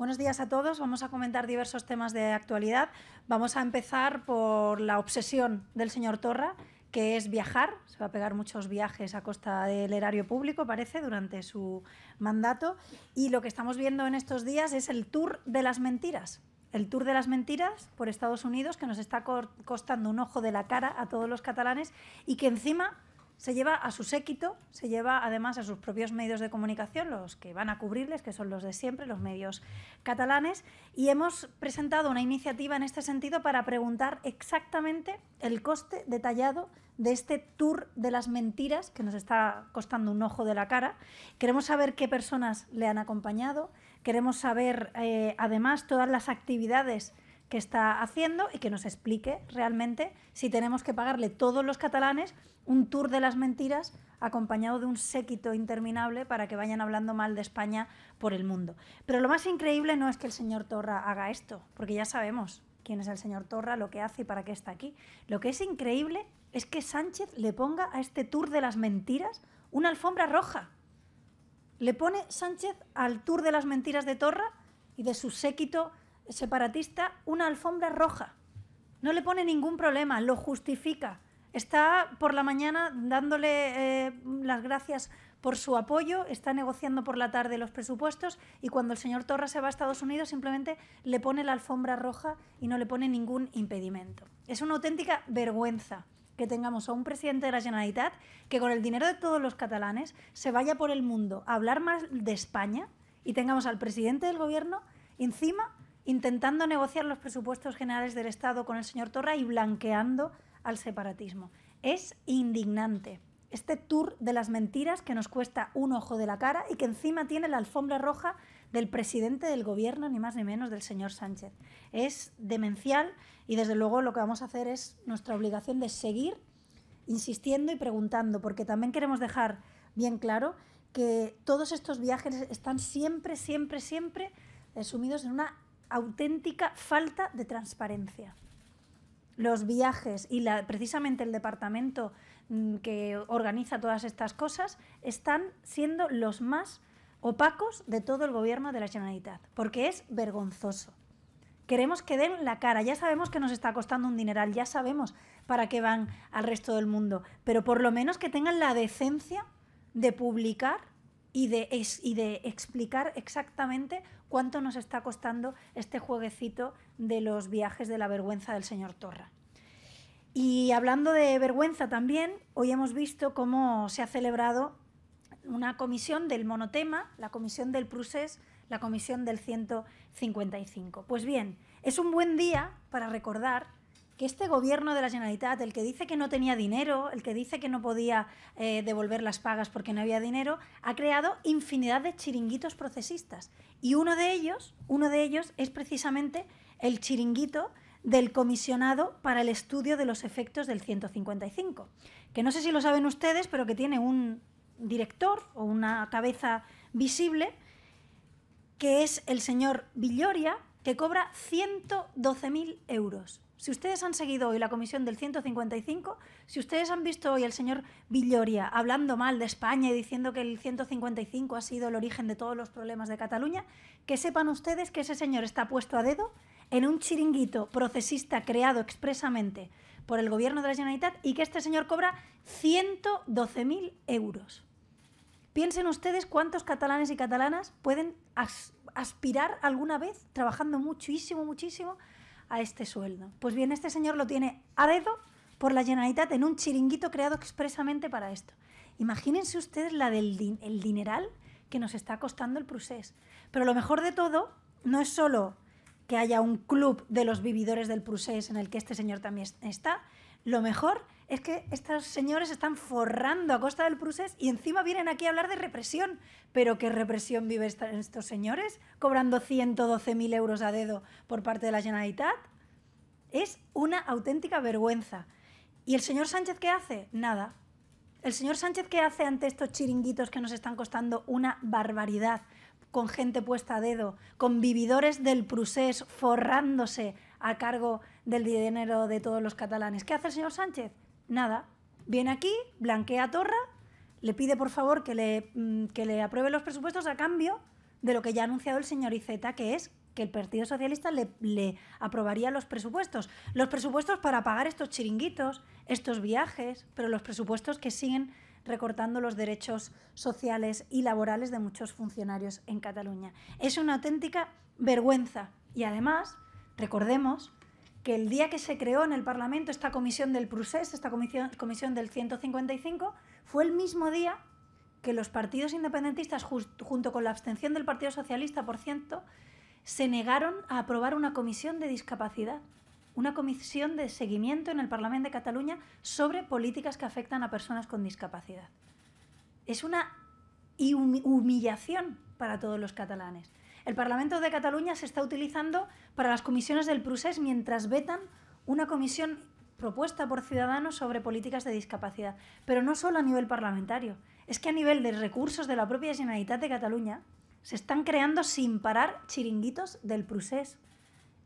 Buenos días a todos. Vamos a comentar diversos temas de actualidad. Vamos a empezar por la obsesión del señor Torra, que es viajar. Se va a pegar muchos viajes a costa del erario público, parece, durante su mandato. Y lo que estamos viendo en estos días es el tour de las mentiras. El tour de las mentiras por Estados Unidos, que nos está costando un ojo de la cara a todos los catalanes y que encima se lleva a su séquito, se lleva además a sus propios medios de comunicación, los que van a cubrirles, que son los de siempre, los medios catalanes, y hemos presentado una iniciativa en este sentido para preguntar exactamente el coste detallado de este tour de las mentiras que nos está costando un ojo de la cara. Queremos saber qué personas le han acompañado, queremos saber eh, además todas las actividades que está haciendo y que nos explique realmente si tenemos que pagarle todos los catalanes un tour de las mentiras acompañado de un séquito interminable para que vayan hablando mal de España por el mundo. Pero lo más increíble no es que el señor Torra haga esto, porque ya sabemos quién es el señor Torra, lo que hace y para qué está aquí. Lo que es increíble es que Sánchez le ponga a este tour de las mentiras una alfombra roja. Le pone Sánchez al tour de las mentiras de Torra y de su séquito separatista una alfombra roja. No le pone ningún problema, lo justifica. Está por la mañana dándole eh, las gracias por su apoyo, está negociando por la tarde los presupuestos y cuando el señor Torra se va a Estados Unidos simplemente le pone la alfombra roja y no le pone ningún impedimento. Es una auténtica vergüenza que tengamos a un presidente de la Generalitat que con el dinero de todos los catalanes se vaya por el mundo a hablar más de España y tengamos al presidente del gobierno encima intentando negociar los presupuestos generales del Estado con el señor Torra y blanqueando al separatismo. Es indignante este tour de las mentiras que nos cuesta un ojo de la cara y que encima tiene la alfombra roja del presidente del gobierno, ni más ni menos del señor Sánchez. Es demencial y desde luego lo que vamos a hacer es nuestra obligación de seguir insistiendo y preguntando, porque también queremos dejar bien claro que todos estos viajes están siempre, siempre, siempre sumidos en una auténtica falta de transparencia. Los viajes y la, precisamente el departamento mm, que organiza todas estas cosas están siendo los más opacos de todo el gobierno de la Generalitat, porque es vergonzoso. Queremos que den la cara, ya sabemos que nos está costando un dineral, ya sabemos para qué van al resto del mundo, pero por lo menos que tengan la decencia de publicar y de, y de explicar exactamente cuánto nos está costando este jueguecito de los viajes de la vergüenza del señor Torra. Y hablando de vergüenza también, hoy hemos visto cómo se ha celebrado una comisión del monotema, la comisión del Prusés, la comisión del 155. Pues bien, es un buen día para recordar que este gobierno de la Generalitat, el que dice que no tenía dinero, el que dice que no podía eh, devolver las pagas porque no había dinero, ha creado infinidad de chiringuitos procesistas. Y uno de ellos, uno de ellos es precisamente el chiringuito del comisionado para el estudio de los efectos del 155, que no sé si lo saben ustedes, pero que tiene un director o una cabeza visible, que es el señor Villoria, que cobra 112.000 euros si ustedes han seguido hoy la comisión del 155, si ustedes han visto hoy al señor Villoria hablando mal de España y diciendo que el 155 ha sido el origen de todos los problemas de Cataluña, que sepan ustedes que ese señor está puesto a dedo en un chiringuito procesista creado expresamente por el gobierno de la Generalitat y que este señor cobra 112.000 euros. Piensen ustedes cuántos catalanes y catalanas pueden aspirar alguna vez, trabajando muchísimo, muchísimo, a este sueldo. Pues bien, este señor lo tiene a dedo por la llenadita, en un chiringuito creado expresamente para esto. Imagínense ustedes la del el dineral que nos está costando el Prusés. Pero lo mejor de todo no es solo que haya un club de los vividores del Prusés en el que este señor también está, lo mejor es que estos señores están forrando a costa del Prusés y encima vienen aquí a hablar de represión. ¿Pero qué represión vive estos señores cobrando 112.000 euros a dedo por parte de la Generalitat? Es una auténtica vergüenza. ¿Y el señor Sánchez qué hace? Nada. ¿El señor Sánchez qué hace ante estos chiringuitos que nos están costando una barbaridad? Con gente puesta a dedo, con vividores del Prusés forrándose a cargo del dinero de todos los catalanes. ¿Qué hace el señor Sánchez? nada. Viene aquí, blanquea Torra, le pide por favor que le, mm, le apruebe los presupuestos a cambio de lo que ya ha anunciado el señor Iceta, que es que el Partido Socialista le, le, aprobaría los presupuestos. Los presupuestos para pagar estos chiringuitos, estos viajes, pero los presupuestos que siguen recortando los derechos sociales y laborales de muchos funcionarios en Cataluña. Es una auténtica vergüenza. Y además, recordemos que el día que se creó en el Parlamento esta comisión del Prusés, esta comisión, del 155, fue el mismo día que los partidos independentistas, junto con la abstención del Partido Socialista, por ciento, se negaron a aprobar una comisión de discapacidad, una comisión de seguimiento en el Parlamento de Cataluña sobre políticas que afectan a personas con discapacidad. Es una humillación para todos los catalanes. El Parlamento de Cataluña se está utilizando para las comisiones del Prusés mientras vetan una comisión propuesta por Ciudadanos sobre políticas de discapacidad, pero no solo a nivel parlamentario, es que a nivel de recursos de la propia Generalitat de Cataluña se están creando sin parar chiringuitos del Prusés.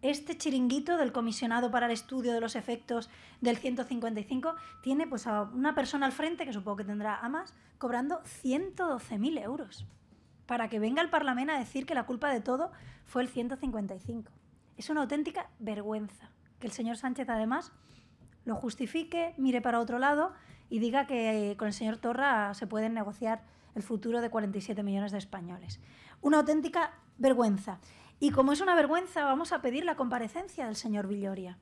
Este chiringuito del comisionado para el estudio de los efectos del 155 tiene pues, a una persona al frente, que supongo que tendrá a más, cobrando 112.000 euros para que venga el Parlamento a decir que la culpa de todo fue el 155. Es una auténtica vergüenza que el señor Sánchez además lo justifique, mire para otro lado y diga que eh, con el señor Torra se pueden negociar el futuro de 47 millones de españoles. Una auténtica vergüenza. Y como es una vergüenza, vamos a pedir la comparecencia del señor Villoria.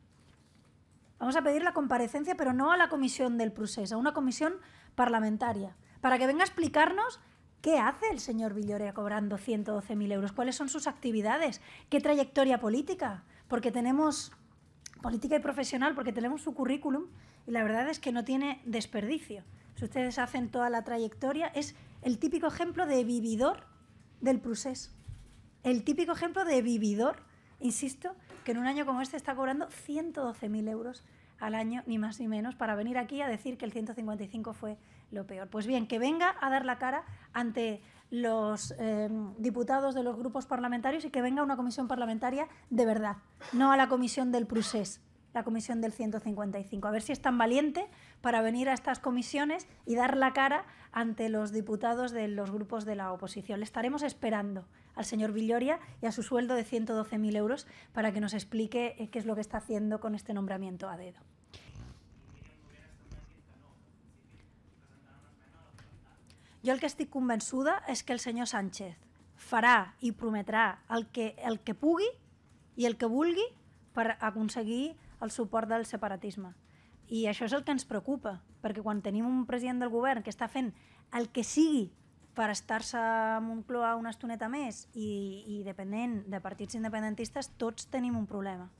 Vamos a pedir la comparecencia, pero no a la comisión del procés, a una comisión parlamentaria, para que venga a explicarnos ¿Qué hace el señor Villorea cobrando 112.000 euros? ¿Cuáles son sus actividades? ¿Qué trayectoria política? Porque tenemos política y profesional, porque tenemos su currículum y la verdad es que no tiene desperdicio. Si ustedes hacen toda la trayectoria, es el típico ejemplo de vividor del Prusés. El típico ejemplo de vividor, insisto, que en un año como este está cobrando 112.000 euros al año, ni más ni menos, para venir aquí a decir que el 155 fue lo peor. Pues bien, que venga a dar la cara ante los em, diputados de los grupos parlamentarios y que venga una comisión parlamentaria de verdad, no a la comisión del Prusés, la comisión del 155. A ver si es tan valiente para venir a estas comisiones y dar la cara ante los diputados de los grupos de la oposición. Le estaremos esperando al señor Villoria y a su sueldo de 112.000 euros para que nos explique eh, qué es lo que está haciendo con este nombramiento a dedo. Jo el que estic convençuda és que el senyor Sánchez farà i prometrà el que, el que pugui i el que vulgui per aconseguir el suport del separatisme. I això és el que ens preocupa, perquè quan tenim un president del govern que està fent el que sigui per estar-se a Moncloa una estoneta més i, i depenent de partits independentistes, tots tenim un problema.